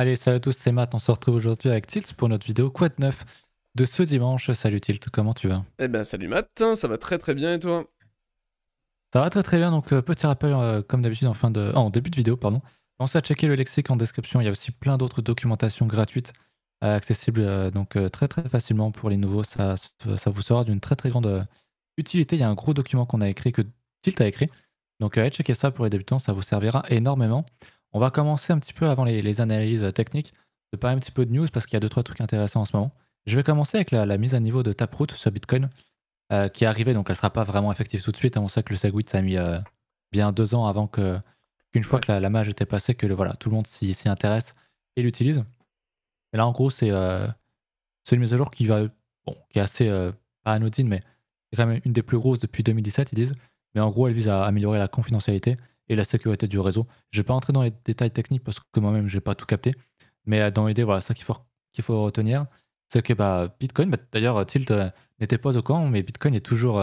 Allez, salut à tous, c'est Matt. On se retrouve aujourd'hui avec Tilt pour notre vidéo Quoi de neuf de ce dimanche. Salut Tilt, comment tu vas Eh ben, salut Matt, ça va très très bien et toi Ça va très très bien. Donc, euh, petit rappel, euh, comme d'habitude, en, fin de... en début de vidéo, pardon. Pensez à checker le lexique en description. Il y a aussi plein d'autres documentations gratuites euh, accessibles donc très très facilement pour les nouveaux. Ça, ça vous sera d'une très très grande utilité. Il y a un gros document qu'on a écrit, que Tilt a écrit. Donc, allez checker ça pour les débutants, ça vous servira énormément. On va commencer un petit peu avant les, analyses euh, techniques, de parler un petit peu de news parce qu'il y a deux trois trucs intéressants en ce moment. Je vais commencer avec la, mise à niveau de Taproot sur Bitcoin euh, qui est arrivée, donc elle ne sera pas vraiment effective tout de suite. Hein. On sait que le Segwit ça a mis euh, bien deux ans avant que qu'une fois que la, mage était passée, que voilà tout le monde s'y intéresse et l'utilise. Et là en gros c'est une mise à jour qui va bon qui est assez pas anodine mais c'est quand même une des plus grosses depuis 2017 ils disent. Mais en gros elle vise à améliorer la confidentialité et la sécurité du réseau. Je ne vais pas entrer dans les détails techniques parce que moi-même, je n'ai pas tout capté. Mais euh, dans l'idée, voilà, ça qu'il faut, qu'il faut retenir, c'est que bah, Bitcoin, bah, d'ailleurs, euh, Tilt euh, n'était pas au courant, mais Bitcoin est toujours,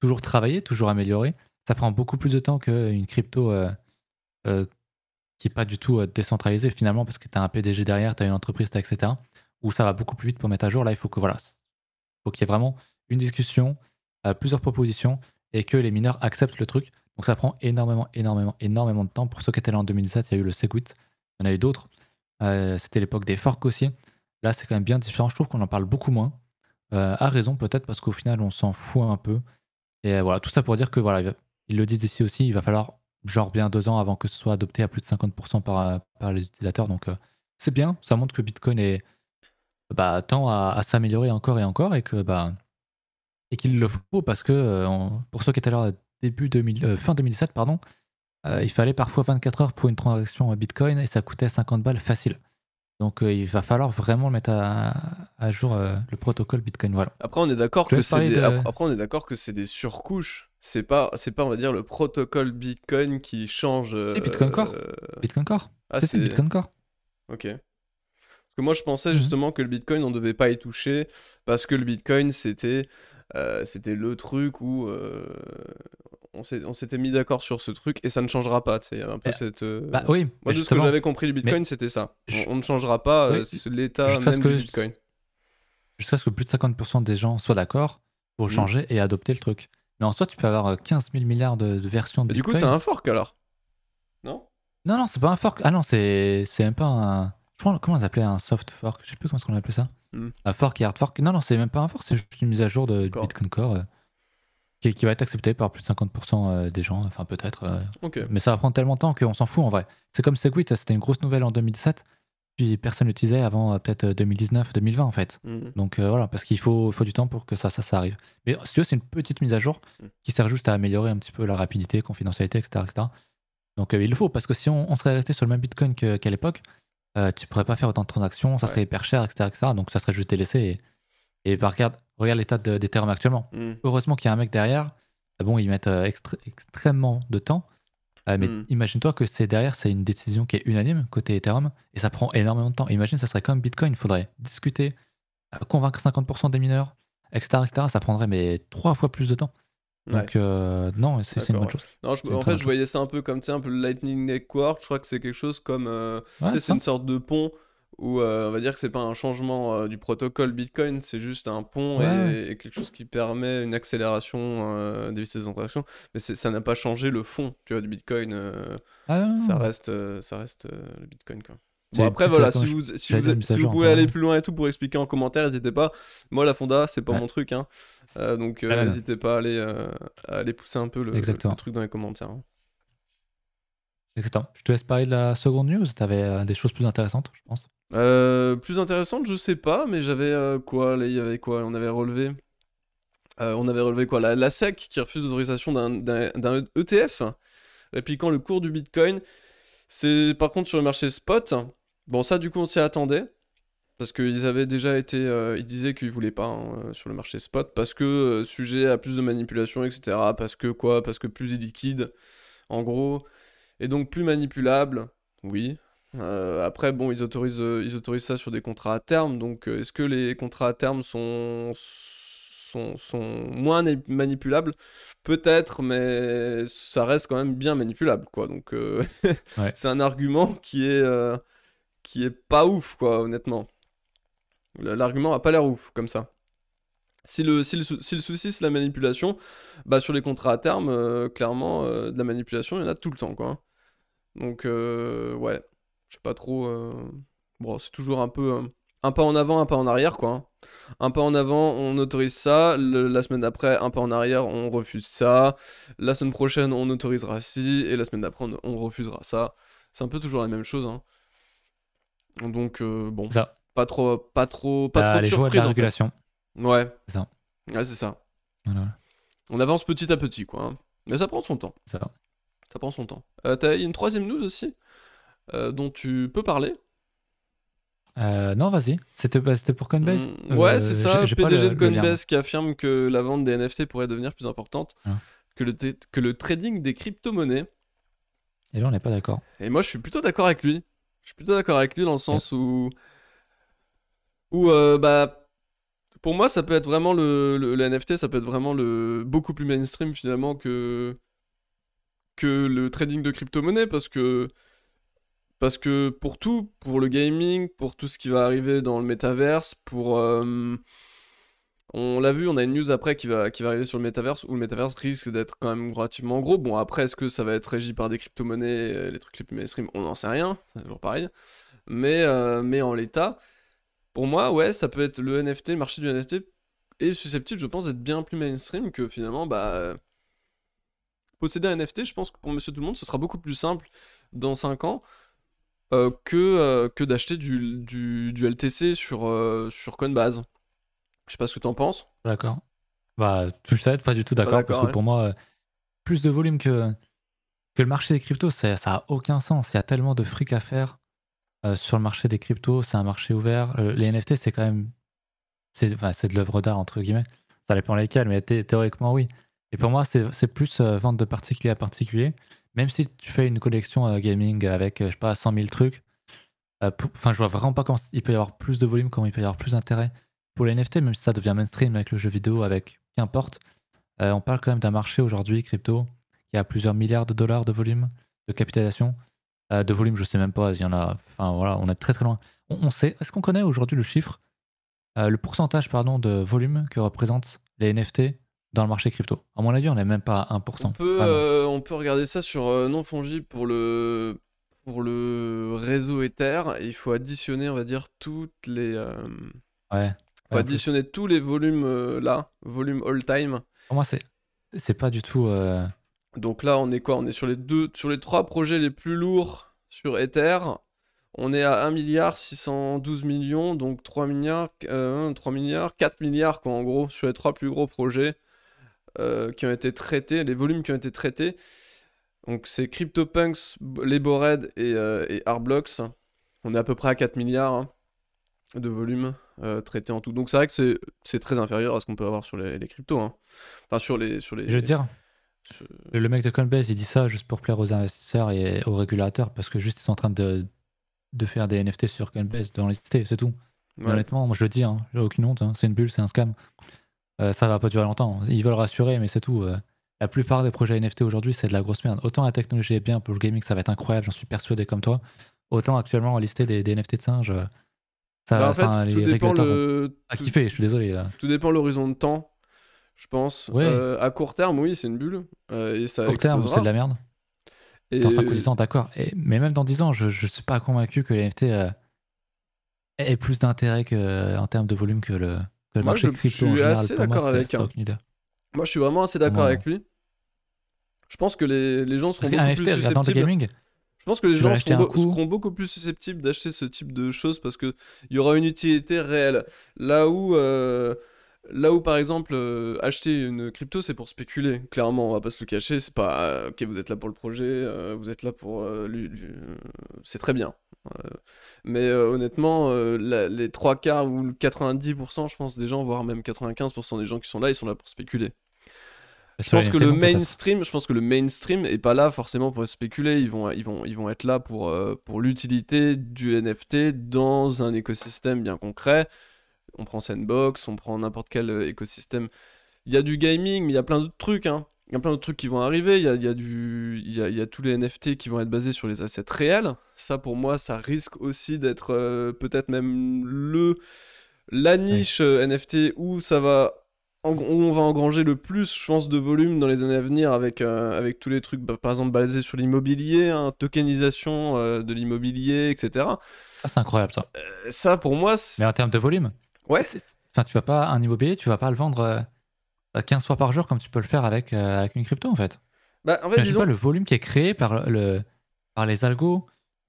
toujours travaillé, toujours amélioré. Ça prend beaucoup plus de temps qu'une crypto qui n'est pas du tout décentralisée finalement, parce que tu as un PDG derrière, tu as une entreprise, etc. Où ça va beaucoup plus vite pour mettre à jour. Là, il faut que voilà, faut qu'il y ait vraiment une discussion, plusieurs propositions, et que les mineurs acceptent le truc. Donc ça prend énormément, énormément, énormément de temps. Pour ceux qui étaient là en 2017, il y a eu le Segwit, il y en a eu d'autres. Euh, c'était l'époque des forks aussi. Là, c'est quand même bien différent. Je trouve qu'on en parle beaucoup moins. Euh, à raison peut-être parce qu'au final, on s'en fout un peu. Et euh, voilà, tout ça pour dire que voilà, ils le disent ici aussi, il va falloir genre bien deux ans avant que ce soit adopté à plus de 50% par, les utilisateurs. Donc c'est bien, ça montre que Bitcoin est, bah, tend à, s'améliorer encore et encore et que bah, et qu'il le faut parce que pour ceux qui étaient là début 2000, euh, fin 2007, pardon, euh, il fallait parfois 24 heures pour une transaction Bitcoin et ça coûtait 50 balles facile. Donc euh, il va falloir vraiment mettre à, jour le protocole Bitcoin. Voilà. Après on est d'accord que c'est des, après on est d'accord que c'est des surcouches. C'est pas c'est pas on va dire le protocole Bitcoin qui change. C'est Bitcoin Core. Bitcoin Core. Ah, c'est Bitcoin Core. Ok. Parce que moi je pensais mhm. justement que le Bitcoin on devait pas y toucher parce que le Bitcoin c'était c'était le truc où on s'était mis d'accord sur ce truc et ça ne changera pas. C'est un peu euh, cette. Euh, bah oui. Moi, ce que j'avais compris du Bitcoin, c'était ça. On, ne changera pas euh, l'état même du Bitcoin. Jusqu'à ce que plus de 50% des gens soient d'accord pour mm. changer et adopter le truc. Mais en soi, tu peux avoir 15 000 milliards de, versions de Bitcoin. Du coup, c'est un fork alors Non Non, non, c'est pas un fork. Ah non, c'est même pas un. comment on appelait un soft fork Je sais plus comment on appelait ça. Mm. Un fork et hard fork. Non, non, c'est même pas un fork, c'est juste une mise à jour de, Bitcoin Core qui, va être accepté par plus de 50% euh, des gens, enfin peut-être. Euh. Mais ça va prendre tellement de temps qu'on s'en fout en vrai. C'est comme Segwit, c'était une grosse nouvelle en 2017, puis personne l'utilisait avant euh, peut-être 2019-2020 en fait. Mmh. Donc voilà, parce qu'il faut, du temps pour que ça, ça, arrive. Mais si tu veux, c'est une petite mise à jour mmh. qui sert juste à améliorer un petit peu la rapidité, confidentialité, etc. Donc il le faut, parce que si on, serait resté sur le même Bitcoin qu'à l'époque, tu tu pourrais pas faire autant de transactions, ça serait hyper cher, etc., etc., Donc ça serait juste délaissé. Et et regarde, regarde l'état de, d'Ethereum actuellement. Mm. Heureusement qu'il y a un mec derrière. Ah bon, ils mettent euh, extrêmement de temps. Ah, mais mm. imagine-toi que c'est derrière, c'est une décision qui est unanime côté Ethereum et ça prend énormément de temps. Imagine, ça serait comme Bitcoin, il faudrait discuter, euh, convaincre 50% des mineurs, etc., etc. Ça prendrait mais trois fois plus de temps. Donc euh, non, c'est, une bonne chose. en fait, je voyais ça un peu comme un peu le Lightning Network. Je crois que c'est quelque chose comme c'est une sorte de pont où euh, on va dire que c'est pas un changement euh, du protocole Bitcoin, c'est juste un pont et, quelque chose qui permet une accélération euh, des vitesses d'interaction Mais ça n'a pas changé le fond du Bitcoin. Ah ça, Reste, ça reste le Bitcoin. après, voilà, si vous, pouvez aller plus loin et tout pour expliquer en commentaire, n'hésitez pas. Moi, la Fonda, c'est pas mon truc. Hein. donc, ah, n'hésitez pas à aller, pousser un peu le, truc dans les commentaires. Hein. Exactement. Je te laisse parler de la seconde news. Tu avais des choses plus intéressantes, je pense. Euh, plus intéressante, je sais pas, mais j'avais euh, quoi Il y avait quoi On avait relevé. Euh, on avait relevé quoi la, SEC qui refuse l'autorisation d'un e ETF, répliquant le cours du Bitcoin. C'est par contre sur le marché spot. Bon, ça, du coup, on s'y attendait. Parce qu'ils avaient déjà été. ils disaient qu'ils voulaient pas hein, sur le marché spot. Parce que sujet à plus de manipulation, etc. Parce que quoi Parce que plus illiquide, en gros. Et donc plus manipulable. Oui, euh, après, bon, ils autorisent, euh, ils autorisent ça sur des contrats à terme, donc euh, est-ce que les contrats à terme sont, sont, sont moins manipulables Peut-être, mais ça reste quand même bien manipulable, quoi. Donc, c'est un argument qui est, qui est pas ouf, quoi, honnêtement. L'argument a pas l'air ouf, comme ça. Si le, si le souci, c'est la manipulation, bah sur les contrats à terme, clairement, de la manipulation, il y en a tout le temps, quoi. Hein. Donc, ouais. Je sais pas trop. Euh, bon, c'est toujours un peu euh, un pas en avant, un pas en arrière, quoi. Hein. Un pas en avant, on autorise ça. la semaine d'après, un pas en arrière, on refuse ça. La semaine prochaine, on autorisera ci. Et la semaine d'après, on, refusera ça. C'est un peu toujours la même chose. Hein. Donc, euh, bon. Pas trop, pas trop, pas bah, trop de régulation. Ouais. C'est ça. Ouais, c'est ça. On avance petit à petit, quoi. Hein. Mais ça prend son temps. Ça. Ça prend son temps. Euh, T'as une troisième news aussi euh, dont tu peux parler euh, non, vas-y. C'était pour Coinbase mm, Ouais, euh, c'est ça. PDG de Coinbase qui affirme que la vente des NFT pourrait devenir plus importante ah. que, le que le trading des crypto-monnaies. Et là, on n'est pas d'accord. Et moi, je suis plutôt d'accord avec lui. Je suis plutôt d'accord avec lui dans le sens où. Où, bah. Pour moi, ça peut être vraiment le, NFT, ça peut être vraiment le beaucoup plus mainstream finalement que que le trading de crypto monnaies parce que parce que pour tout, pour le gaming, pour tout ce qui va arriver dans le métaverse, pour... Euh, on l'a vu, on a une news après qui va, qui va arriver sur le métaverse, où le métaverse risque d'être quand même relativement gros. Bon, après, est-ce que ça va être régi par des crypto-monnaies, euh, les trucs les plus mainstream On n'en sait rien, c'est toujours pareil. Mais, euh, mais en l'état, pour moi, ouais, ça peut être le NFT, le marché du NFT est susceptible, je pense, d'être bien plus mainstream que finalement, bah. Posséder un NFT, je pense que pour monsieur tout le monde, ce sera beaucoup plus simple dans 5 ans euh, que, euh, que d'acheter du, du, LTC sur, euh, sur Coinbase. Je sais pas ce que tu en penses. D'accord. Bah, tu le pas du tout d'accord, parce que pour moi, plus de volume que, que le marché des cryptos, ça n'a aucun sens. Il y a tellement de fric à faire sur le marché des cryptos, c'est un marché ouvert. les NFT, c'est quand même. C'est enfin, de l'œuvre d'art, entre guillemets. Ça dépend lesquels, mais théoriquement, oui. Et pour moi, c'est plus vente de particulier à particulier même si tu fais une collection euh, gaming avec, euh, je sais pas, 100 000 trucs, euh, enfin, je vois vraiment pas comment il peut y avoir plus de volume, comment il peut y avoir plus d'intérêt pour les NFT, même si ça devient mainstream avec le jeu vidéo, avec qu'importe. on parle quand même d'un marché aujourd'hui, crypto, qui a plusieurs milliards de dollars de volume, de capitalisation. de volume, je sais même pas, il y en a. Enfin, voilà, on est très très loin. On, sait, est-ce qu'on connaît aujourd'hui le chiffre, le pourcentage, pardon, de volume que représentent les NFT dans le marché crypto. À mon avis, on n'est même pas à 1%. Ah euh, on peut, regarder ça sur euh, non fongible pour le, pour le réseau Ether. Il faut additionner, on va dire, toutes les. Euh, ouais. additionner tous les volumes là, volume all time. Pour moi, c'est, c'est pas du tout. Donc là, on est quoi On est sur les deux, sur les trois projets les plus lourds sur Ether. On est à 1 milliard 612 millions, donc 3 milliards, 3 milliards, 4 milliards quoi, en gros sur les trois plus gros projets. Euh, qui ont été traités, les volumes qui ont été traités. Donc c'est CryptoPunks, les Bored et, euh, Artblocks. On est à peu près à 4 milliards hein, de volumes euh, traités en tout. Donc c'est vrai que c'est très inférieur à ce qu'on peut avoir sur les, cryptos. Hein. Enfin sur les, sur les... Je veux dire, le mec de Coinbase, il dit ça juste pour plaire aux investisseurs et aux régulateurs parce que juste ils sont en train de, de faire des NFT sur Coinbase, d'en lister, c'est tout. Honnêtement, moi je le dis, hein, j'ai aucune honte, c'est une bulle, c'est un scam. Euh, ça va pas durer longtemps. Ils veulent rassurer, mais c'est tout. Euh. la plupart des projets NFT aujourd'hui, c'est de la grosse merde. Autant la technologie est bien, pour le gaming, ça va être incroyable, j'en suis persuadé comme toi. Autant actuellement, lister des, des NFT de singes, euh, ça bah, va Enfin, dépend à kiffer, je suis désolé. Tout dépend l'horizon de temps, je pense. à court terme, oui, c'est une bulle. et court terme, c'est de la merde. Dans 5 ou 10 ans, d'accord. Mais même dans 10 ans, je ne suis pas convaincu que les NFT aient plus d'intérêt en termes de volume que le, moi, je, suis assez d'accord avec. Hein. Moi, je suis vraiment assez d'accord avec lui. Je pense que les, gens seront beaucoup plus susceptibles. je pense que les gens seront, beaucoup plus susceptibles d'acheter ce type de choses parce qu'il y aura une utilité réelle. Là où, euh, là où par exemple, euh, acheter une crypto, c'est pour spéculer. Clairement, on va pas se le cacher. C'est pas, euh, ok, vous êtes là pour le projet, vous êtes là pour. c'est très bien. Mais euh, honnêtement, euh, les trois quarts ou 90%, je pense, des gens, voire même 95% des gens qui sont là, ils sont là pour spéculer. Je pense que le mainstream, je pense que le mainstream est pas là forcément pour spéculer. Ils vont, ils vont, ils vont être là pour, euh, pour l'utilité du NFT dans un écosystème bien concret. On prend Sandbox, on prend n'importe quel écosystème. Il y a du gaming, mais il y a plein d'autres trucs. Hein y a plein d'autres trucs qui vont arriver. Il y a, du... y, y a tous les NFT qui vont être basés sur les assets réels. Ça, pour moi, ça risque aussi d'être euh, peut-être même le la niche euh, NFT où ça va on va engranger le plus, je pense, de volume dans les années à venir avec, euh, avec tous les trucs, bah, par exemple, basés sur l'immobilier, hein, tokenisation de l'immobilier, etc. Ah, c'est incroyable ça. ça, pour moi. Mais en termes de volume Ouais. Enfin, tu vas pas un immobilier, tu vas pas le vendre 15 bah, fois par jour comme tu peux le faire avec, euh, avec une crypto en fait. Bah, en fait disons... pas le volume qui est créé par, le, par les algos,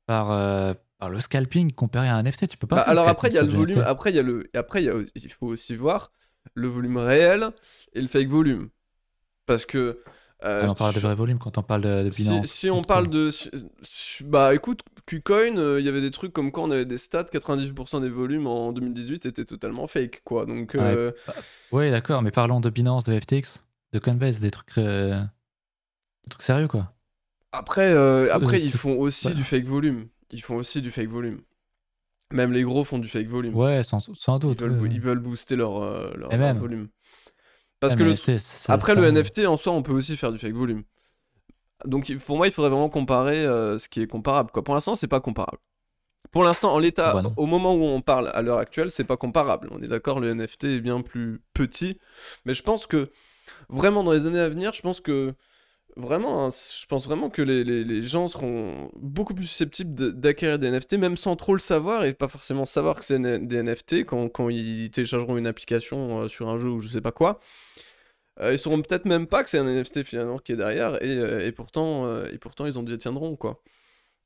par, euh, par le scalping comparé à un NFT. Tu peux pas. Bah, alors après, il y a le volume, après, il y a le, après, il, faut aussi voir le volume réel et le fake volume. Parce que. Euh, on parle de vrai volume quand on parle de, si on parle de. Bah écoute, Qcoin euh, il y avait des trucs comme quand on avait des stats, 98% des volumes en 2018 étaient totalement fake, quoi. Donc, euh, bah, ouais, d'accord, mais parlons de Binance, de FTX, de Coinbase, euh, des trucs, sérieux, quoi. Après, après ils font aussi du fake volume. Ils font aussi du fake volume. Même les gros font du fake volume. Ouais, sans, doute. Ils veulent, booster leur, volume. Parce que le après le NFT en soi, on peut aussi faire du fake volume. Donc pour moi, il faudrait vraiment comparer euh, ce qui est comparable. Quoi. Pour l'instant, c'est pas comparable. Pour l'instant, en l'état, ah bah au moment où on parle, à l'heure actuelle, c'est pas comparable. On est d'accord, le NFT est bien plus petit, mais je pense que vraiment dans les années à venir, je pense que vraiment, hein, je pense vraiment que les, gens seront beaucoup plus susceptibles d'acquérir des NFT, même sans trop le savoir et pas forcément savoir que c'est des NFT quand, ils téléchargeront une application euh, sur un jeu ou je sais pas quoi. Euh, ils sauront peut-être même pas que c'est un NFT finalement qui est derrière, et, euh, et pourtant, euh, et pourtant ils en détiendront, quoi.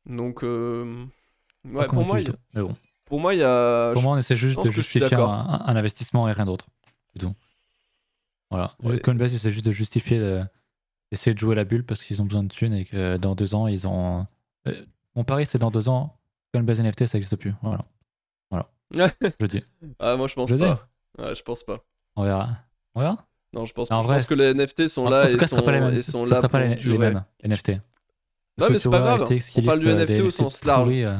Donc, ouais, pour moi, il... pour moi, il y a. Pour moi, on essaie juste de justifier un, investissement et rien d'autre. Voilà. Ouais. Coinbase essaie juste de justifier, d'essayer de jouer la bulle parce qu'ils ont besoin de thunes et que dans deux ans, ils ont. Mon pari, c'est dans deux ans, Coinbase NFT, ça n'existe plus. Voilà. Voilà. je dis. Ah, moi, je pense pas. je pense pas. On verra. On verra. Non, je pense, que les NFT sont là et sont, et sont là. pas les, mêmes, NFT. Non, mais c'est pas grave. On parle du NFT euh, au sens large. Euh.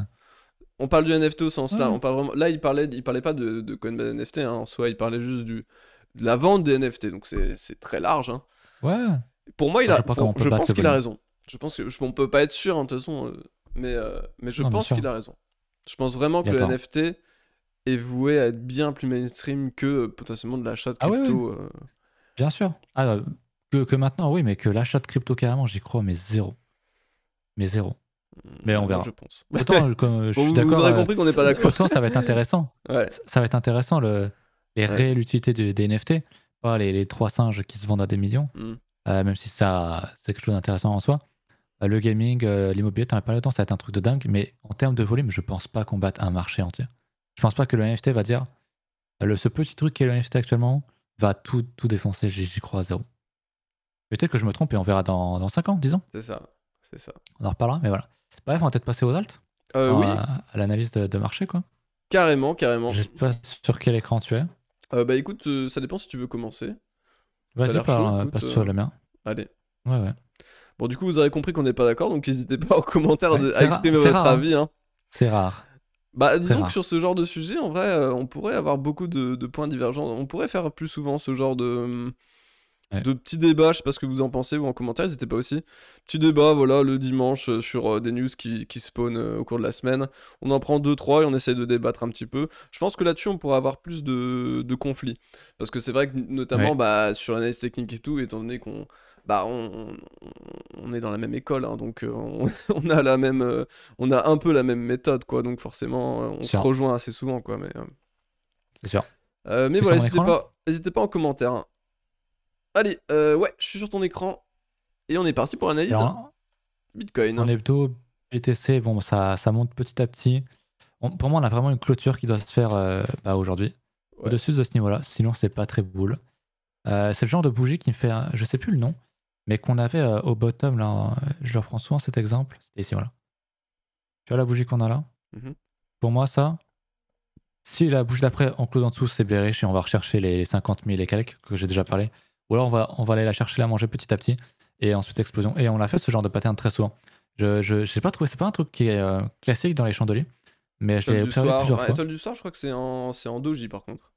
On parle du NFT au sens large. On parle vraiment... Là, il parlait, il parlait pas de, de Coinbase NFT hein, en soi, il parlait juste du, de la vente des NFT. Donc c'est très large. Hein. Ouais. Pour moi, il a, je pense qu'il a raison. Je pense que je, peut pas être sûr en hein, toute façon, euh, mais mais je pense qu'il a raison. Je pense vraiment que le NFT est voué à être bien plus mainstream que potentiellement de l'achat de ah crypto. Bien sûr. Ah, euh, que, maintenant, oui, mais que l'achat de crypto carrément, j'y crois, mais zéro. Mais zéro. Mmh, mais on verra. Je pense. Autant, euh, euh, je suis aurez compris qu'on n'est pas d'accord. Autant, ça va être intéressant. Ça va être intéressant, les réelles utilités des NFT, pas les, trois singes qui se vendent à des millions, mmh. même si ça c'est quelque chose d'intéressant en soi. le gaming, l'immobilier, t'en as le temps, ça va être un truc de dingue, mais en termes de volume, je pense pas qu'on batte un marché entier. Je pense pas que le NFT va dire ce petit truc qui est le NFT actuellement, va tout, tout défoncer, j'y crois à zéro. Peut-être que je me trompe et on verra dans, dans 5 ans, 10 ans. C'est ça, c'est ça. On en reparlera, mais voilà. Bref, on va peut-être passer aux alt euh, oui. À, l'analyse de, marché, quoi. Carrément, carrément. Je sais pas sur quel écran tu es. Euh, bah écoute, euh, ça dépend si tu veux commencer. Vas-y, par, passe sur la mien Allez. Ouais, ouais. Bon, du coup, vous aurez compris qu'on n'est pas d'accord, donc n'hésitez pas en commentaire à exprimer votre hein. avis. Hein. C'est rare. Bah, disons que sur ce genre de sujet, en vrai, euh, on pourrait avoir beaucoup de, points divergents. On pourrait faire plus souvent ce genre de, de petits débats. Je sais pas ce que vous en pensez vous en commentaire, n'hésitez pas aussi. Petit débat, voilà, le dimanche euh, sur euh, des news qui, qui spawnent au cours de la semaine. On en prend deux, trois et on essaye de débattre un petit peu. Je pense que là-dessus, on pourrait avoir plus de, conflits. Parce que c'est vrai que, notamment, bah, sur l'analyse technique et tout, étant donné qu'on bah, on, est dans la même école, hein, donc euh, on, a la même, euh, on a un peu la même méthode, quoi. Donc forcément, euh, on se rejoint assez souvent, quoi. Mais c'est sûr. mais voilà, n'hésitez pas, en commentaire. Hein. Allez, ouais, je suis sur ton écran et on est parti pour l'analyse. Bitcoin. En plutôt BTC, bon, ça, ça monte petit à petit. pour moi, on a vraiment une clôture qui doit se faire bah, aujourd'hui. Au-dessus de ce niveau-là, sinon c'est pas très boule. c'est le genre de bougie qui me fait, je sais plus le nom, mais qu'on avait euh, au bottom, là, je le reprends souvent cet exemple, c'était ici, voilà. Tu vois la bougie qu'on a là mm-hmm. Pour moi, ça, si la bouche d'après, en close en dessous, c'est bearish et on va rechercher les 50 000 et quelques que j'ai déjà parlé, ou alors on va, on va aller la chercher, la manger petit à petit, et ensuite explosion. Et on l'a fait ce genre de pattern très souvent. Je, je, pas trouvé, c'est pas un truc qui est euh, classique dans les chandeliers, mais je l'ai observé plusieurs du soir, je crois que c'est en, en par contre.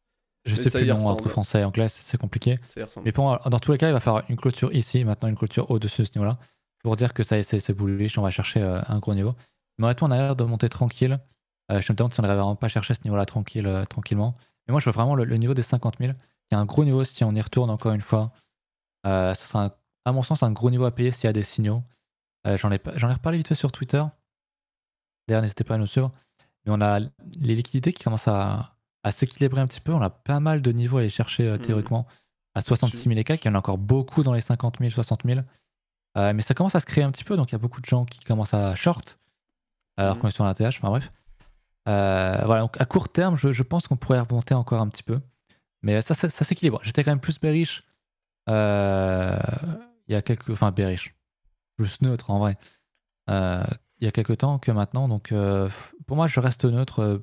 Je sais plus entre français et anglais, c'est compliqué. Mais pour, dans tous les cas, il va faire une clôture ici, maintenant une clôture au-dessus de ce niveau-là, pour dire que ça c'est bullish, on va chercher euh, un gros niveau. Mais honnêtement, on a l'air de monter tranquille. Euh, je me demande si on n'arrive vraiment pas chercher ce niveau-là tranquille, euh, tranquillement. Mais moi, je veux vraiment le, niveau des 50 000, Il y a un gros niveau si on y retourne encore une fois. ce sera, à mon sens, un gros niveau à payer s'il y a des signaux. J'en ai, ai reparlé vite fait sur Twitter. D'ailleurs, n'hésitez pas à nous suivre. Mais on a les liquidités qui commencent à, à s'équilibrer un petit peu. On a pas mal de niveaux à aller chercher euh, mm. théoriquement à 66 000 et quelques. Il y en a encore beaucoup dans les 50 000, 60 000. mais ça commence à se créer un petit peu, donc il y a beaucoup de gens qui commencent à short, euh, alors mm. qu'on est sur la TH enfin bref. Euh, voilà, donc à court terme, je, pense qu'on pourrait remonter encore un petit peu. Mais ça, s'équilibre. J'étais quand même plus bearish il y a quelques... Enfin, bearish. Plus neutre, en vrai. il y a quelques temps que maintenant. Donc, pour moi, je reste neutre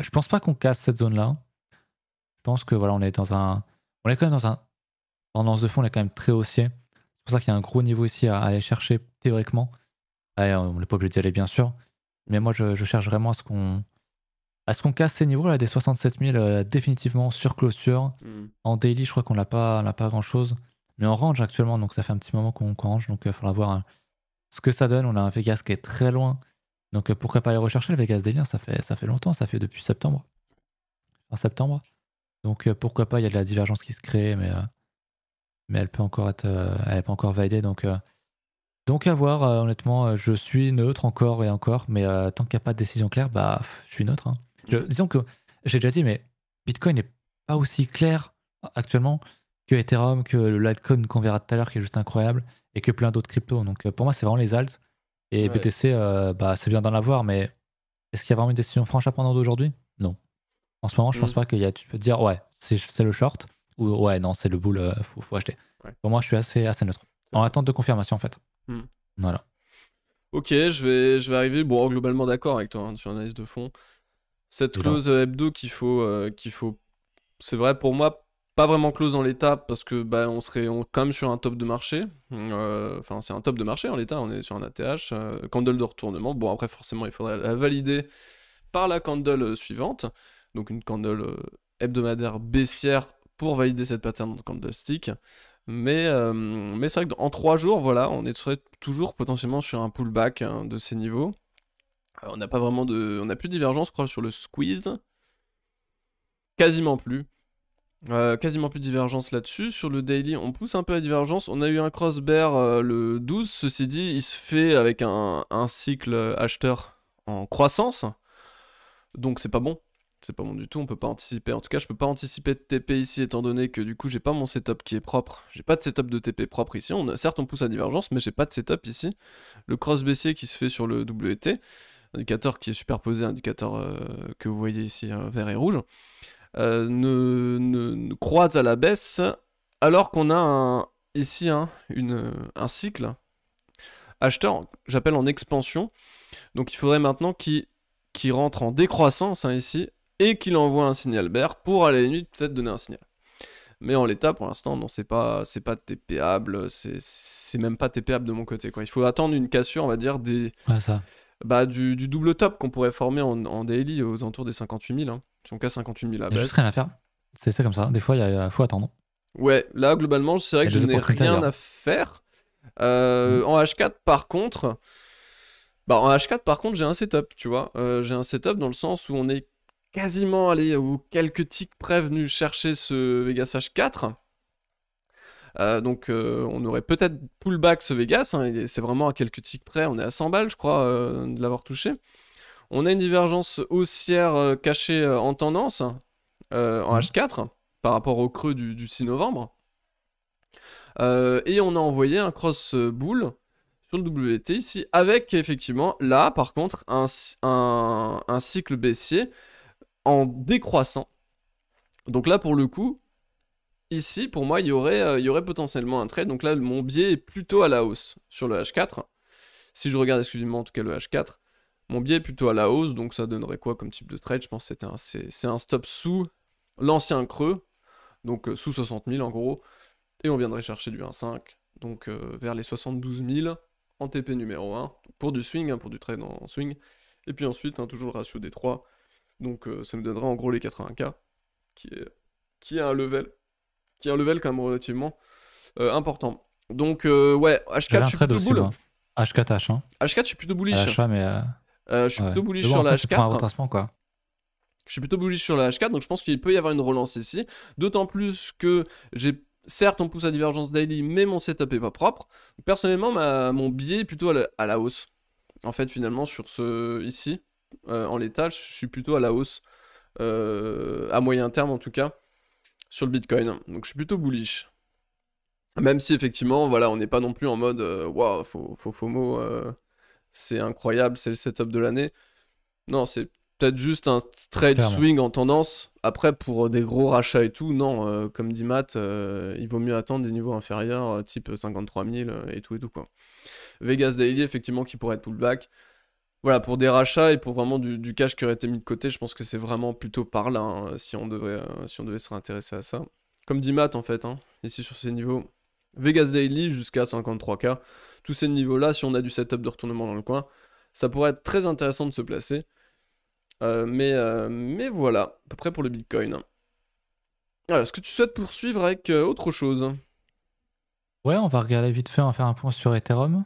je pense pas qu'on casse cette zone-là. Je pense que voilà, on est dans un. On est quand même dans un. Tendance de fond, on est quand même très haussier. C'est pour ça qu'il y a un gros niveau ici à aller chercher théoriquement. on n'est pas obligé d'y aller, bien sûr. Mais moi, je, cherche vraiment à ce qu'on à ce qu'on casse ces niveaux là des 67 000 euh, définitivement sur clôture. Hmm. En daily, je crois qu'on n'a pas, pas grand chose. Mais on range actuellement, donc ça fait un petit moment qu'on range. Donc il euh, faudra voir hein, ce que ça donne. On a un Vegas qui est très loin. Donc euh, pourquoi pas aller rechercher le Vegas liens ça fait, ça fait longtemps, ça fait depuis septembre. En septembre. Donc euh, pourquoi pas, il y a de la divergence qui se crée, mais, euh, mais elle peut encore être, elle peut encore validée. Donc, donc à voir, honnêtement, je suis neutre encore et encore, mais tant qu'il n'y a pas de décision claire, bah, je suis neutre. Hein. disons que j'ai déjà dit, mais Bitcoin n'est pas aussi clair actuellement que Ethereum, que le Litecoin qu'on verra tout à l'heure, qui est juste incroyable, et que plein d'autres cryptos. Donc pour moi, c'est vraiment les alts. Et BTC, euh, bah, c'est bien d'en avoir, mais est-ce qu'il y a vraiment une décision franche à prendre aujourd'hui Non. En ce moment, je ne pense mm. pas qu'il y a. Tu peux dire, ouais, c'est le short, ou ouais, non, c'est le bull, euh, faut, acheter. Pour moi, je suis assez, neutre. En attente de confirmation, en fait. Mm. Voilà. Ok, je vais, je vais arriver. Bon, globalement d'accord avec toi hein, sur l'analyse de fond. Cette clause hebdo qu'il faut, euh, qu'il faut, c'est vrai pour moi pas vraiment close dans l'état parce que bah, on serait on, quand même sur un top de marché. Euh, enfin, c'est un top de marché en l'état, on est sur un ATH. Euh, candle de retournement, bon, après, forcément, il faudrait la valider par la candle euh, suivante. Donc, une candle hebdomadaire baissière pour valider cette pattern de candlestick. Mais, mais c'est vrai qu'en 3 jours, voilà, on est toujours potentiellement sur un pullback hein, de ces niveaux. on n'a pas vraiment de. On n'a plus de divergence, crois, sur le squeeze. Quasiment plus. Euh, quasiment plus de divergence là-dessus. Sur le daily, on pousse un peu à divergence. On a eu un cross bear euh, le 12. Ceci dit, il se fait avec un, cycle acheteur en croissance. Donc c'est pas bon. C'est pas bon du tout, on peut pas anticiper. En tout cas, je peux pas anticiper de TP ici, étant donné que du coup, j'ai pas mon setup qui est propre. J'ai pas de setup de TP propre ici. On certes, on pousse à divergence, mais j'ai pas de setup ici. Le cross baissier qui se fait sur le WT, indicateur qui est superposé, indicateur euh, que vous voyez ici, vert et rouge. Euh, ne, croise à la baisse, alors qu'on a un, ici hein, une, un cycle acheteur, j'appelle en expansion. Donc il faudrait maintenant qu'il rentre en décroissance hein, ici et qu'il envoie un signal bear pour à la limite peut-être donner un signal. Mais en l'état, pour l'instant, non, c'est pas, c'est pas TPable, c'est même pas TPable de mon côté. Quoi. Il faut attendre une cassure, on va dire, des, bah, du, double top qu'on pourrait former en, daily aux alentours des 58 000 on à juste rien à faire. C'est ça comme ça. Des fois, il faut attendre. Ouais, là, globalement, c'est vrai que je n'ai rien à faire. Euh, en H4, par contre. Bah, en H4, par contre, j'ai un setup, tu vois. Euh, j'ai un setup dans le sens où on est quasiment allé ou quelques tics prévenus chercher ce Vegas H4. Euh, donc on aurait peut-être pullback ce Vegas, hein, c'est vraiment à quelques tics près, on est à 100 balles je crois de l'avoir touché. On a une divergence haussière euh, cachée euh, en tendance, euh, en H4, mhm. par rapport au creux du, 6 novembre. et on a envoyé un cross boule sur le WT ici, avec effectivement là par contre un, cycle baissier en décroissant. Donc là pour le coup, ici pour moi il y aurait, il y aurait potentiellement un trade. Donc là mon biais est plutôt à la hausse sur le H4. Si je regarde excusez-moi en tout cas le H4. Mon biais est plutôt à la hausse, donc ça donnerait quoi comme type de trade Je pense que c'est un, un, stop sous l'ancien creux, donc euh, sous 60 000 en gros, et on viendrait chercher du 1,5, donc euh, vers les 72 000 en TP numéro 1, pour du swing, hein, pour du trade en, swing, et puis ensuite, hein, toujours le ratio des 3, donc euh, ça nous donnerait en gros les 80K, qui est, qui est un level, qui est un level quand même relativement important. Donc ouais, H4, je suis plutôt boule. H4H. Hein. H4, je suis plutôt bullish. H4, mais euh, je suis plutôt bullish sur la H4. Je suis plutôt bullish sur la H4, donc je pense qu'il peut y avoir une relance ici. D'autant plus que j'ai Certes, on pousse à divergence daily, mais mon setup est pas propre. Personnellement, ma, mon billet est plutôt à la, hausse. En fait, finalement, sur ce ici, euh, en l'état, je suis plutôt à la hausse. Euh, à moyen terme, en tout cas, sur le Bitcoin. Donc, je suis plutôt bullish. Même si, effectivement, voilà, on n'est pas non plus en mode waouh, wow, faut, faut FOMO c'est incroyable, c'est le setup de l'année. Non, c'est peut-être juste un trade swing en tendance. Après, pour euh, des gros rachats et tout, non, euh, comme dit Matt, euh, il vaut mieux attendre des niveaux inférieurs, type 53 000 et tout et tout. Quoi. Vegas Daily, effectivement, qui pourrait être pullback. Voilà, pour des rachats et pour vraiment du, cash qui aurait été mis de côté, je pense que c'est vraiment plutôt par là, hein, si, on devait, si on devait se réintéresser à ça. Comme dit Matt, en fait, hein, ici sur ces niveaux. Vegas Daily jusqu'à 53K tous ces niveaux-là, si on a du setup de retournement dans le coin, ça pourrait être très intéressant de se placer. Euh, mais, euh, mais voilà, à peu près pour le Bitcoin. est-ce que tu souhaites poursuivre avec euh, autre chose Ouais, on va regarder vite fait, on va faire un point sur Ethereum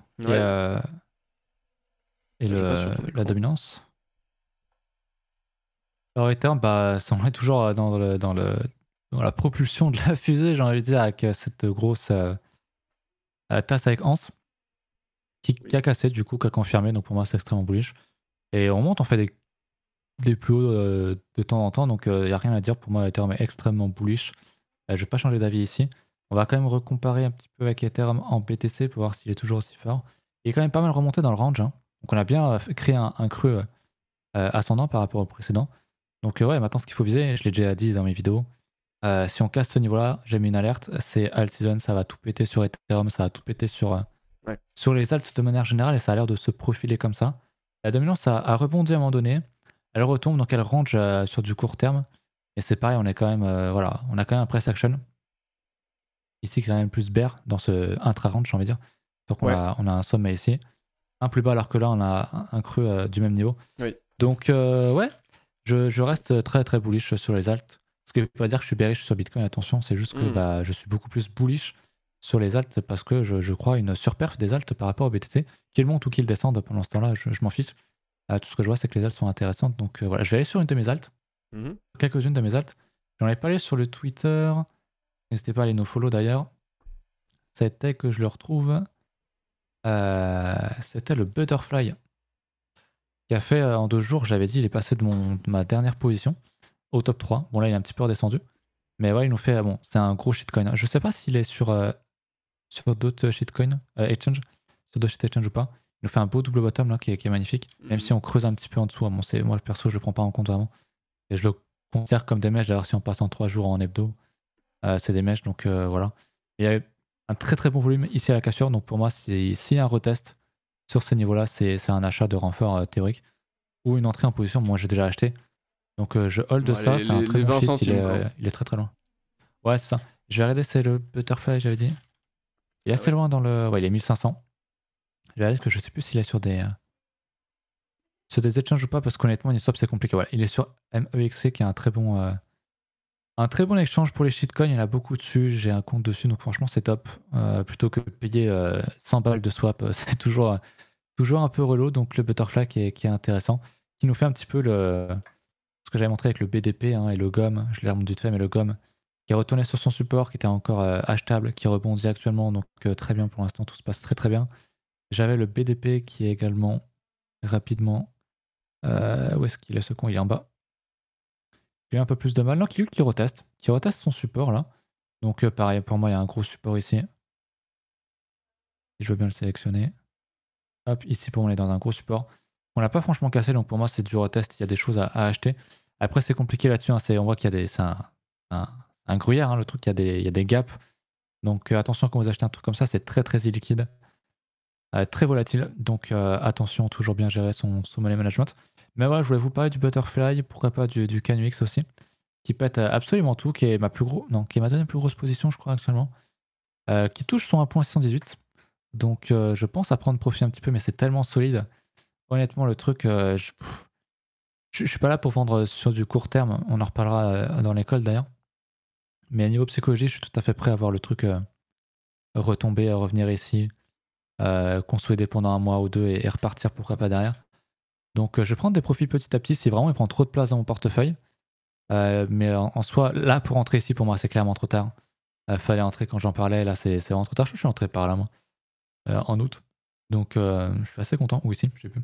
et, la dominance. Alors Ethereum, bah, ça est toujours dans, dans, le, dans la propulsion de la fusée, j'ai envie de dire, avec cette grosse tasse avec ans qui, a cassé, du coup, qui a confirmé. Donc pour moi, c'est extrêmement bullish. Et on monte, on fait des, plus hauts euh, de temps en temps. Donc il euh, n'y a rien à dire. Pour moi, Ethereum est extrêmement bullish. Euh, je vais pas changer d'avis ici. On va quand même recomparer un petit peu avec Ethereum en BTC pour voir s'il est toujours aussi fort. Il est quand même pas mal remonté dans le range. Hein. Donc on a bien créé un, creux ascendant par rapport au précédent. Donc ouais, maintenant ce qu'il faut viser, je l'ai déjà dit dans mes vidéos, si on casse ce niveau-là, j'ai mis une alerte, c'est alt season, ça va tout péter sur Ethereum, ça va tout péter sur sur les alts, de manière générale et ça a l'air de se profiler comme ça. La dominance a, rebondi à un moment donné. Elle retombe, donc elle range euh, sur du court terme. Et c'est pareil, on est quand même, euh, voilà, on a quand même un press action. Ici, quand même plus bear dans ce intra-range, j'ai envie de dire. Donc on, a, un sommet ici. Un plus bas, alors que là, on a un, cru creux euh, du même niveau. Donc, ouais, je, reste très très bullish sur les altes. Ce qui ne veut pas dire que je suis bearish sur Bitcoin, attention, c'est juste que hmm. bah, je suis beaucoup plus bullish sur les altes parce que je, crois une surperf des altes par rapport au BTT. Qu'ils montent ou qu'ils descendent pendant ce temps-là, je, m'en fiche. Euh, tout ce que je vois, c'est que les altes sont intéressantes. Donc euh, voilà, je vais aller sur une de mes altes. Mhm. Quelques-unes de mes altes. J'en ai parlé sur le Twitter. N'hésitez pas à aller nous follow d'ailleurs. C'était que je le retrouve. Euh, c'était le Butterfly. Qui a fait en deux jours, j'avais dit, il est passé de, mon, ma dernière position au top 3. Bon là, il est un petit peu redescendu. Mais ouais, il nous fait. Bon, c'est un gros shitcoin. Hein. Je sais pas s'il est sur sur d'autres euh, shitcoins, euh, exchange, sur d'autres exchange ou pas. Il nous fait un beau double bottom là qui est, magnifique. Même si mhm. on creuse un petit peu en dessous, bon, moi perso je le prends pas en compte vraiment. Et je le considère comme des mèches, d'ailleurs si on passe en 3 jours en hebdo, euh, c'est des mèches, donc voilà. Il y a un très très bon volume ici à la cassure, donc pour moi s'il y a un retest sur ces niveaux-là, c'est un achat de renfort théorique ou une entrée en position, moi j'ai déjà acheté. Donc je hold ça, c'est un très il, est, il est très très loin. Ouais, c'est ça. Je vais regarder, c'est le Butterfly, j'avais dit. Il est assez ah loin dans le. Ouais, il est 1500. Je que je sais plus s'il est sur des. Euh, sur des échanges ou pas, parce qu'honnêtement, une swap c'est compliqué. Voilà, il est sur MEXC qui est un très bon. Euh, un très bon exchange pour les shitcoins, il y en a beaucoup dessus, j'ai un compte dessus, donc franchement c'est top. Euh, plutôt que de payer 100 balles de swap, c'est toujours, toujours un peu relou, donc le Butterfly qui est, qui est, intéressant, qui nous fait un petit peu le, ce que j'avais montré avec le BDP hein, et le GOM, je l'ai remonté vite fait, mais le GOM, qui est retourné sur son support, qui était encore euh, achetable, qui rebondit actuellement. Donc euh, très bien pour l'instant, tout se passe très très bien. J'avais le BDP qui est également rapidement. Euh, où est-ce qu'il est ce con Il est en bas. J'ai un peu plus de mal. Non, qui, qui reteste. Qui reteste son support là. Donc pareil, pour moi, il y a un gros support ici. Je veux bien le sélectionner. Hop, ici pour moi, on est dans un gros support. On l'a pas franchement cassé, donc pour moi, c'est du retest. Il y a des choses à, acheter. Après, c'est compliqué là-dessus. Hein. On voit qu'il y a des. un un gruyère, hein, le truc, il y, a des, gaps. Donc euh, attention quand vous achetez un truc comme ça, c'est très très illiquide, euh, très volatile. Donc euh, attention, toujours bien gérer son, money management. Mais voilà, je voulais vous parler du Butterfly, pourquoi pas du, du CanUX aussi, qui pète absolument tout, qui est ma plus gros, non, qui est ma deuxième plus grosse position, je crois, actuellement, qui touche son 1.618. Donc je pense à prendre profit un petit peu, mais c'est tellement solide. Honnêtement, le truc, je, je suis pas là pour vendre sur du court terme, on en reparlera dans l'école d'ailleurs. Mais à niveau psychologie, je suis tout à fait prêt à voir le truc euh, retomber, revenir ici, euh, consolider pendant un mois ou deux et, repartir, pourquoi pas derrière. Donc euh, je vais prendre des profits petit à petit si vraiment il prend trop de place dans mon portefeuille. Euh, mais en, soi, là pour entrer ici, pour moi, c'est clairement trop tard. fallait entrer quand j'en parlais, là c'est vraiment trop tard. Je suis entré par là, moi, en août. Donc je suis assez content. Ou ici, je sais plus.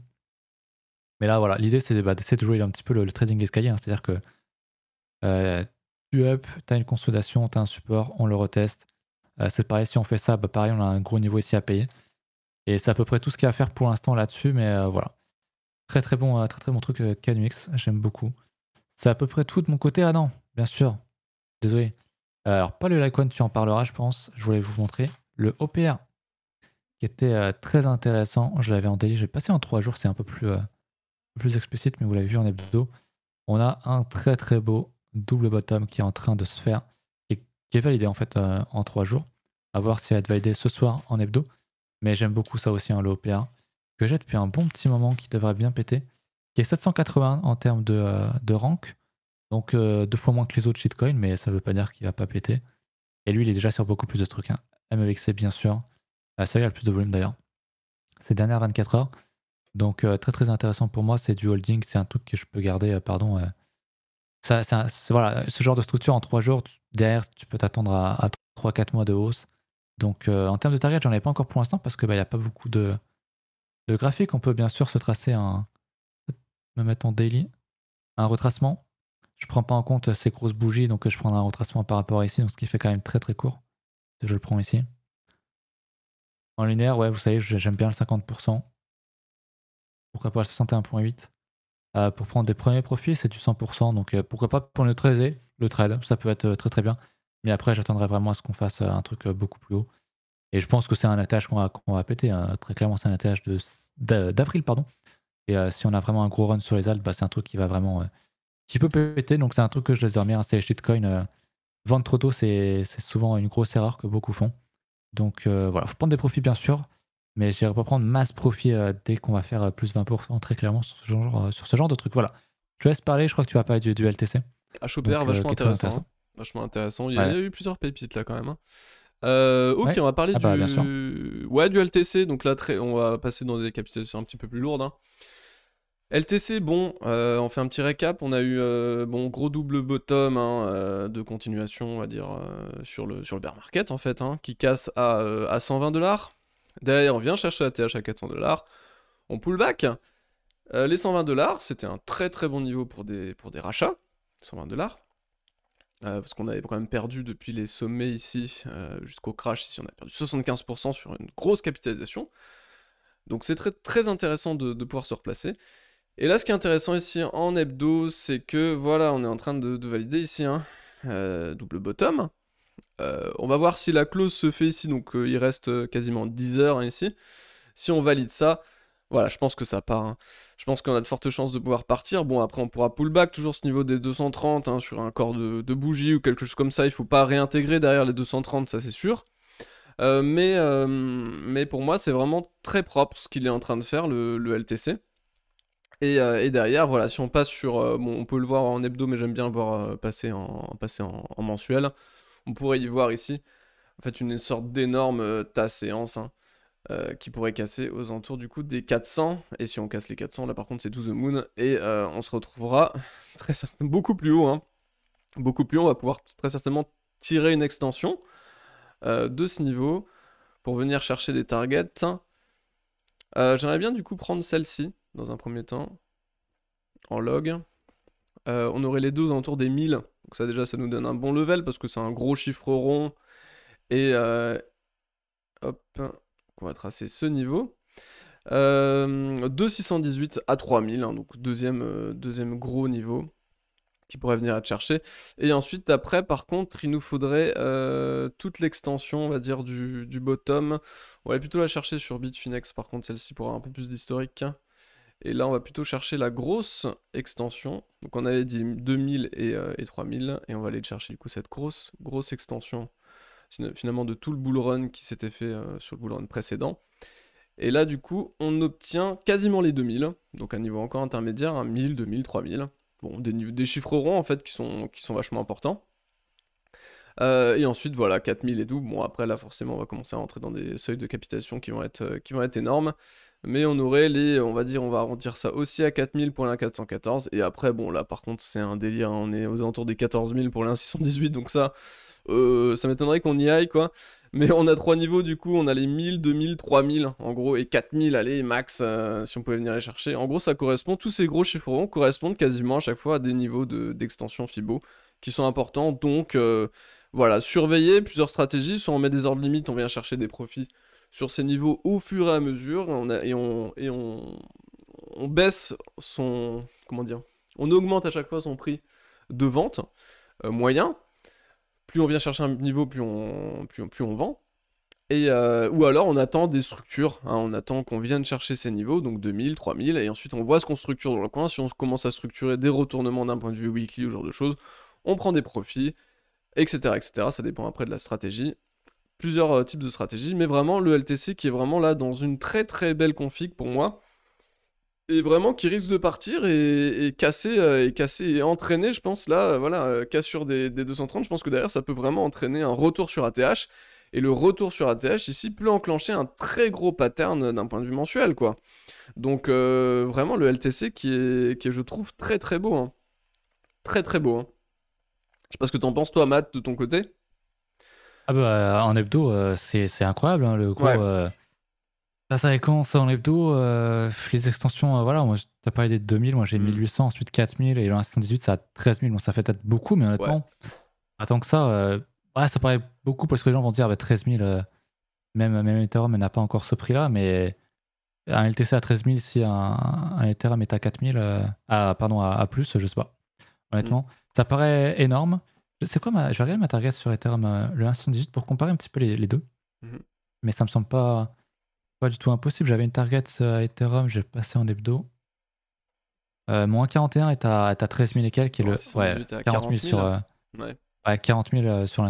Mais là, voilà, l'idée c'est bah, d'essayer de jouer un petit peu le, trading escalier. Hein. C'est-à-dire que up, tu as une consolidation, tu as un support, on le reteste. Euh, c'est pareil, si on fait ça, bah, pareil, on a un gros niveau ici à payer. Et c'est à peu près tout ce qu'il y a à faire pour l'instant là-dessus, mais euh, voilà. Très très bon, euh, très très bon truc Canux, j'aime beaucoup. C'est à peu près tout de mon côté. Ah non, bien sûr, désolé. Alors, pas le Lycon, tu en parleras, je pense. Je voulais vous montrer le OPR, qui était très intéressant. Je l'avais en daily, j'ai passé en trois jours, c'est un peu plus, plus explicite, mais vous l'avez vu en hebdo. On a un très très beau double bottom qui est en train de se faire, qui qui est validé en fait euh, en trois jours. À voir si elle va être validée ce soir en hebdo. Mais j'aime beaucoup ça aussi, en hein, l'OPA que j'ai depuis un bon petit moment, qui devrait bien péter, qui est 780 en termes de, euh, rank. Donc euh, deux fois moins que les autres shitcoins, mais ça veut pas dire qu'il va pas péter. Et lui, il est déjà sur beaucoup plus de trucs. Hein. bien sûr. ça, a le plus de volume d'ailleurs. Ces dernières 24 heures. Donc très très intéressant pour moi, c'est du holding, c'est un truc que je peux garder, pardon, voilà, ce genre de structure en 3 jours, derrière, tu peux t'attendre à, 3-4 mois de hausse. Donc euh, en termes de target, j'en ai pas encore pour l'instant parce qu'il bah, n'y a pas beaucoup de, de graphiques. On peut bien sûr se tracer un. me mettre en daily, un retracement. Je prends pas en compte ces grosses bougies, donc je prends un retracement par rapport à ici, donc ce qui fait quand même très très court. Je le prends ici. En linéaire, ouais, vous savez, j'aime bien le 50%. Pourquoi pas le 61.8 euh, pour prendre des premiers profits, c'est du 100%. Donc euh, pourquoi pas pour le trader, le trade, ça peut être euh, très très bien. Mais après, j'attendrai vraiment à ce qu'on fasse un truc beaucoup plus haut. Et je pense que c'est un attache qu'on va, péter. Hein. Très clairement, c'est un de d'avril, pardon. Et si on a vraiment un gros run sur les Alpes, bah, c'est un truc qui va vraiment. qui peut péter. Donc c'est un truc que je laisse dormir. Hein, c'est les shitcoins. vendre trop tôt, c'est souvent une grosse erreur que beaucoup font. Donc voilà, faut prendre des profits, bien sûr. Mais j'irai pas prendre masse profit euh, dès qu'on va faire euh, plus 20% très clairement sur ce genre, euh, sur ce genre de truc. Voilà. Tu parler, je crois que tu vas parler du, du LTC. HOPR, ah, hein. vachement intéressant. Vachement intéressant. Il y, a eu plusieurs pépites là quand même. Hein. ok, on va parler ah, bah, du... Ouais, du LTC. Donc là, on va passer dans des capitalisations un petit peu plus lourdes. Hein. LTC, bon, on fait un petit récap. On a eu bon gros double bottom de continuation, on va dire, sur, le, sur bear market en fait, qui casse à, à 120 dollars. D'ailleurs, on vient chercher la TH à 400 dollars, on pull back. Euh, les 120 dollars, c'était un très très bon niveau pour des, pour des rachats. 120 dollars. Euh, parce qu'on avait quand même perdu depuis les sommets ici euh, jusqu'au crash, ici on a perdu 75% sur une grosse capitalisation. Donc c'est très, très intéressant de, pouvoir se replacer. Et là ce qui est intéressant ici en hebdo, c'est que voilà, on est en train de, valider ici un hein, double bottom. Euh, on va voir si la clause se fait ici, donc euh, il reste euh, quasiment 10 heures ici. Si on valide ça, voilà, je pense que ça part. Hein. Je pense qu'on a de fortes chances de pouvoir partir. Bon, après, on pourra pullback, toujours ce niveau des 230, hein, sur un corps de, bougie ou quelque chose comme ça. Il ne faut pas réintégrer derrière les 230, ça c'est sûr. mais, pour moi, c'est vraiment très propre ce qu'il est en train de faire, le, LTC. Et, derrière, voilà, si on passe sur... bon, on peut le voir en hebdo, mais j'aime bien le voir passer en, passer en mensuel. On pourrait y voir ici, en fait, une sorte d'énorme euh, tasse séance hein, euh, qui pourrait casser aux alentours du coup des 400. Et si on casse les 400, là par contre, c'est tout the moon et euh, on se retrouvera très beaucoup plus haut. Hein. Beaucoup plus haut, on va pouvoir très certainement tirer une extension de ce niveau pour venir chercher des targets. J'aimerais bien du coup prendre celle-ci dans un premier temps en log. on aurait les deux autour des 1000 donc ça déjà, ça nous donne un bon level parce que c'est un gros chiffre rond. Et euh, hop, on va tracer ce niveau. Euh, de 618 à 3000, hein, donc deuxième, euh, deuxième gros niveau qui pourrait venir à te chercher. Et ensuite, après, par contre, il nous faudrait toute l'extension, on va dire, du, du bottom. On va plutôt la chercher sur Bitfinex, par contre, celle-ci pour un peu plus d'historique. Et là, on va plutôt chercher la grosse extension. Donc on avait dit 2000 et, 3000. Euh, et on va aller chercher du coup cette grosse, grosse extension finalement de tout le bull run qui s'était fait euh, sur le bull run précédent. Et là, du coup, on obtient quasiment les 2000. Donc un niveau encore intermédiaire, 1000, 2000, 3000. Bon, des, chiffres ronds en fait qui sont, vachement importants. Euh, et ensuite, voilà, 4000 et double. Bon, après, là, forcément, on va commencer à entrer dans des seuils de capitation qui vont être énormes mais on aurait les, on va dire, on va arrondir ça aussi à 4000 pour l'1.414, 414, et après, bon, là, par contre, c'est un délire, hein. on est aux alentours des 14000 pour l'un 618, donc ça, euh, ça m'étonnerait qu'on y aille, quoi. Mais on a trois niveaux, du coup, on a les 1000, 2000, 3000, en gros, et 4000, allez, max, euh, si on pouvait venir les chercher. En gros, ça correspond, tous ces gros chiffres ronds correspondent quasiment à chaque fois à des niveaux d'extension FIBO qui sont importants, donc... Euh, voilà, surveiller plusieurs stratégies, soit on met des ordres limites, on vient chercher des profits sur ces niveaux au fur et à mesure, on a, et, on, baisse son... comment dire On augmente à chaque fois son prix de vente euh, moyen. Plus on vient chercher un niveau, plus on, plus, on vend. Et euh, ou alors on attend des structures, hein, on attend qu'on vienne chercher ces niveaux, donc 2000, 3000, et ensuite on voit ce qu'on structure dans le coin. Si on commence à structurer des retournements d'un point de vue weekly ou genre de choses, on prend des profits, etc., etc. Ça dépend après de la stratégie plusieurs euh, types de stratégies, mais vraiment le LTC qui est vraiment là dans une très très belle config pour moi, et vraiment qui risque de partir et, casser, euh, et casser et entraîner, je pense là, euh, voilà, cassure des, des 230, je pense que derrière ça peut vraiment entraîner un retour sur ATH, et le retour sur ATH ici peut enclencher un très gros pattern d'un point de vue mensuel, quoi. Donc vraiment le LTC qui est, qui je trouve, très très beau, hein. très très beau. Hein. Je sais pas ce que t'en penses toi, Matt, de ton côté. Ah bah, euh, en hebdo, euh, c'est, incroyable, hein, le gros. Ouais. Ça, euh, ça en hebdo. les extensions, voilà, moi, t'as parlé des 2000, moi j'ai 1800, mm. ensuite 4000, et l'instant 17-18 ça a 13000. Bon, ça fait peut-être beaucoup, mais honnêtement, attends tant que ça, ouais, ça paraît beaucoup parce que les gens vont se dire, 13000, bah, même, même Ethereum n'a pas encore ce prix-là, mais un LTC à 13000, si un, un Ethereum est à 4000, à, pardon, à, plus, je sais pas. Honnêtement, mm. ça paraît énorme, c'est quoi ma. Je vais regarder ma target sur Ethereum, le 1118 pour comparer un petit peu les, les deux. Mhm. Mais ça me semble pas, pas du tout impossible. J'avais une target à euh, Ethereum, j'ai passé en hebdo. Euh, mon 1.41 est à, à 13 000 et quelques, qui est le. Ouais, 40 000, sur. linstant euh, ouais. Euh, sur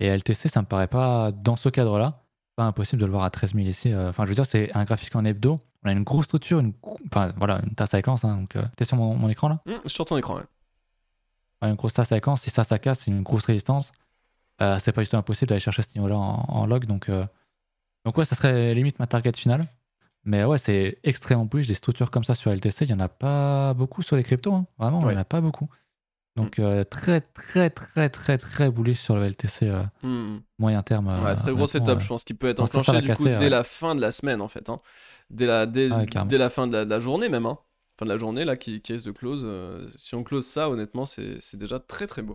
Et LTC, ça me paraît pas, dans ce cadre-là, pas impossible de le voir à 13 000 ici. Enfin, je veux dire, c'est un graphique en hebdo. On a une grosse structure, une, enfin, voilà, une tasse à séquence. Hein, donc, t'es sur mon, mon, écran là mmh, Sur ton écran, une grosse tasse si ça, ça casse, c'est une grosse résistance. c'est pas du tout impossible d'aller chercher ce niveau-là en, log. Donc, donc ouais, ça serait limite ma target finale. Mais ouais, c'est extrêmement bullish. Des structures comme ça sur LTC, il y en a pas beaucoup sur les cryptos. Vraiment, il en a pas beaucoup. Donc très, très, très, très, très bullish sur le LTC moyen terme. Ouais, très gros setup, je pense, qui peut être enclenché du coup, dès la fin de la semaine, en fait. Dès, la, dès, la fin de la, journée même fin de la journée là qui, est de close. Euh, si on close ça, honnêtement, c'est déjà très très beau.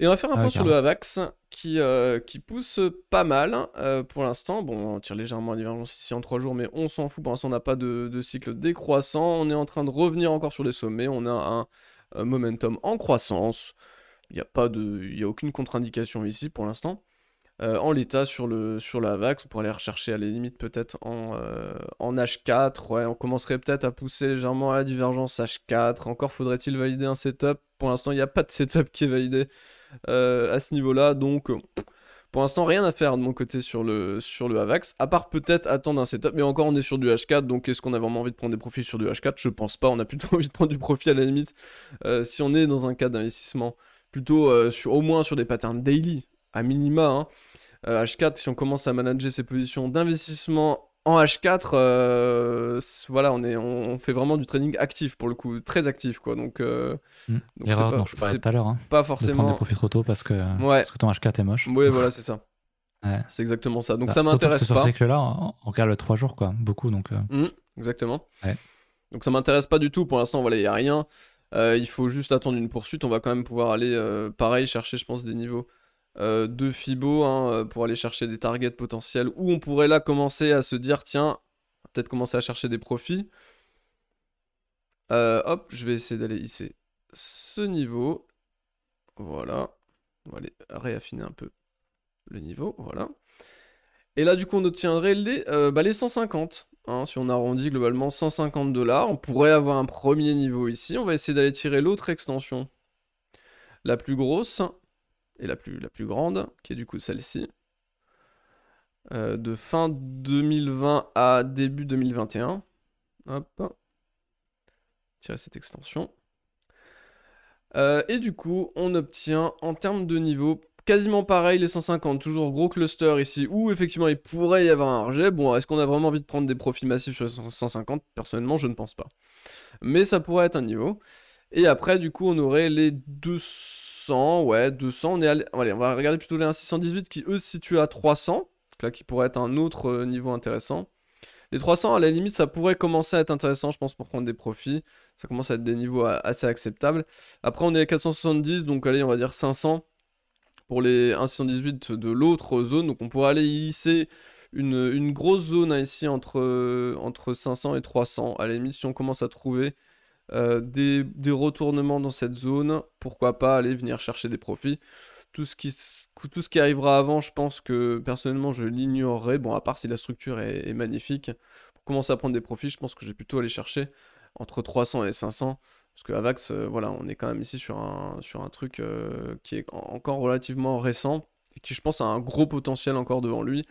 Et on va faire un ah point sur le Havax qui, euh, qui pousse pas mal euh, pour l'instant. Bon, on tire légèrement à divergence ici en 3 jours, mais on s'en fout. Pour l'instant, on n'a pas de, cycle décroissant. On est en train de revenir encore sur les sommets. On a un, momentum en croissance. Il n'y a, pas de, a aucune contre-indication ici pour l'instant. Euh, en l'état sur, le, sur la On pourrait aller rechercher à la limite peut-être en, H4. Euh, on commencerait peut-être à pousser légèrement à la divergence H4. Encore faudrait-il valider un setup. Pour l'instant, il n'y a pas de setup qui est validé euh, à ce niveau-là. Donc. Pour l'instant, rien à faire de mon côté sur le, sur le Havax, à part peut-être attendre un setup, mais encore on est sur du H4, donc est-ce qu'on a vraiment envie de prendre des profits sur du H4 Je pense pas, on a plutôt envie de prendre du profit à la limite, si on est dans un cadre d'investissement plutôt sur, au moins sur des patterns daily, à minima, hein, H4, euh, si on commence à manager ses positions d'investissement en H4, euh, voilà, on, est, on, fait vraiment du trading actif pour le coup, très actif quoi. Donc, euh, hmm. dont je tout à l'heure, hein. pas forcément. De prendre des profits trop tôt parce que, parce que ton H4 est moche. Oui, voilà, c'est ça. C'est exactement ça. Donc bah, ça m'intéresse pas. que là, on, regarde le 3 jours quoi, beaucoup donc. Hmm, exactement. Donc ça m'intéresse pas du tout pour l'instant. Voilà, il y a rien. il faut juste attendre une poursuite. On va quand même pouvoir aller pareil chercher, je pense, des niveaux euh, de Fibo hein, euh, pour aller chercher des targets potentiels, où on pourrait là commencer à se dire, tiens, peut-être commencer à chercher des profits. Euh, hop, je vais essayer d'aller hisser ce niveau. Voilà. On va aller réaffiner un peu le niveau. Voilà. Et là, du coup, on obtiendrait les, bah, les 150. Hein. si on arrondit globalement 150 dollars, on pourrait avoir un premier niveau ici. On va essayer d'aller tirer l'autre extension. La plus grosse et la plus, la plus grande, qui est du coup celle-ci, euh, de fin 2020 à début 2021. Hop. Tirer cette extension. Euh, et du coup, on obtient en termes de niveau quasiment pareil les 150, toujours gros cluster ici, où effectivement il pourrait y avoir un rejet. Bon, est-ce qu'on a vraiment envie de prendre des profits massifs sur les 150 Personnellement, je ne pense pas. Mais ça pourrait être un niveau. Et après, du coup, on aurait les 200 ouais, 200. On est allé... Allez, on va regarder plutôt les 1,618 qui, eux, se situent à 300. là, qui pourrait être un autre euh, niveau intéressant. Les 300, à la limite, ça pourrait commencer à être intéressant, je pense, pour prendre des profits. Ça commence à être des niveaux euh, assez acceptables. Après, on est à 470, donc allez, on va dire 500 pour les 1,618 de l'autre zone. Donc on pourrait aller y lisser une, grosse zone hein, ici entre, euh, entre 500 et 300. À la limite, si on commence à trouver euh, des, retournements dans cette zone, pourquoi pas aller venir chercher des profits. Tout ce qui, tout ce qui arrivera avant, je pense que personnellement je l'ignorerai, bon à part si la structure est, magnifique. Pour commencer à prendre des profits, je pense que j'ai plutôt aller chercher entre 300 et 500. Parce que Avax, euh, voilà, on est quand même ici sur un, sur un truc euh, qui est encore relativement récent et qui, je pense, a un gros potentiel encore devant lui.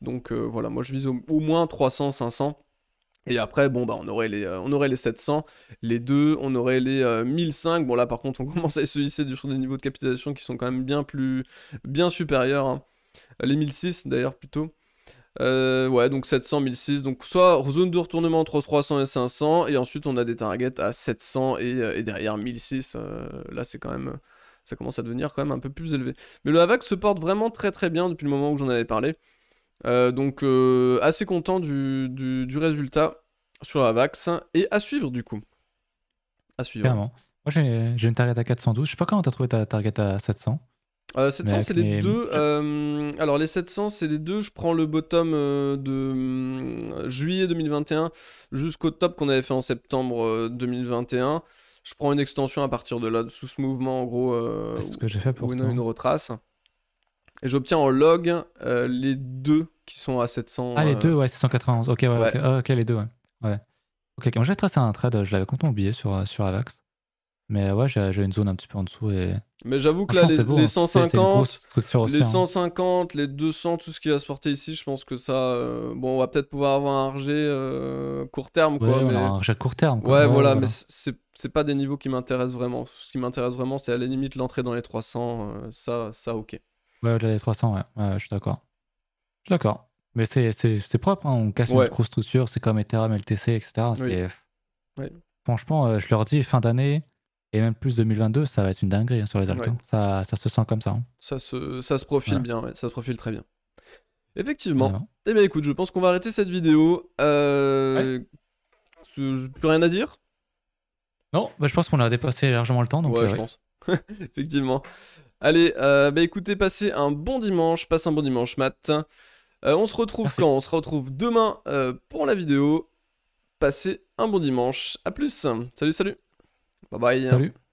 Donc voilà, moi je vise au moins 300, 500. Et après, bon, bah, on aurait les, euh, on aurait les 700, les 2, on aurait les 1005. Euh, bon, là, par contre, on commence à se hisser sur des niveaux de capitalisation qui sont quand même bien plus, bien supérieurs. Hein. Les 1006, d'ailleurs, plutôt. Euh, ouais, donc 700, 1006. Donc, soit zone de retournement entre 300 et 500. Et ensuite, on a des targets à 700 et, derrière 1006. là, c'est quand même. Ça commence à devenir quand même un peu plus élevé. Mais le Havac se porte vraiment très très bien depuis le moment où j'en avais parlé. Euh, donc euh, assez content du, du, résultat sur la Vax et à suivre du coup. À suivre. Moi j'ai une target à 412. Je sais pas comment t'as trouvé ta target à 700. 700 euh, c'est les deux. alors les 700 c'est les deux. Je prends le bottom de juillet 2021 jusqu'au top qu'on avait fait en septembre 2021. Je prends une extension à partir de là sous ce mouvement en gros. c'est ce que j'ai fait pour une retrace. Et j'obtiens en log euh, les deux qui sont à 700. Ah, les euh, deux, ouais, 791. Ok, ok, les deux, ouais. Ok, moi j'ai tracé un trade, je l'avais complètement oublié sur, euh, sur Avax. Mais ouais, j'ai une zone un petit peu en dessous. Et... Mais j'avoue que là, les, 150, les 150, hein. les 200, hein. tout ce qui va se porter ici, je pense que ça. bon, on va peut-être pouvoir avoir un RG court terme. Quoi, un RG court terme. Quoi. Ouais, voilà, mais c'est pas des niveaux qui m'intéressent vraiment. Ce qui m'intéresse vraiment, c'est à la limite l'entrée dans les 300. ça, ça, ok. Ouais, 300, ouais. je suis d'accord. Je suis d'accord. Mais c'est, propre, hein. on casse une grosse structure, c'est comme Ethereum, LTC, etc. C'est... Euh, franchement, euh, je leur dis, fin d'année, et même plus 2022, ça va être une dinguerie hein, sur les altos. Ça, ça, se sent comme ça. Hein. Ça, se, ça se profile bien, ça se profile très bien. Effectivement. Eh bien écoute, je pense qu'on va arrêter cette vidéo. Euh... Plus rien à dire non, bah, je pense qu'on a dépassé largement le temps. Donc ouais, euh, je pense. Effectivement. Allez, euh, bah écoutez, passez un bon dimanche, passe un bon dimanche, Matt. Euh, on se retrouve quand On se retrouve demain euh, pour la vidéo. Passez un bon dimanche. À plus. Salut, salut. Bye bye. Salut.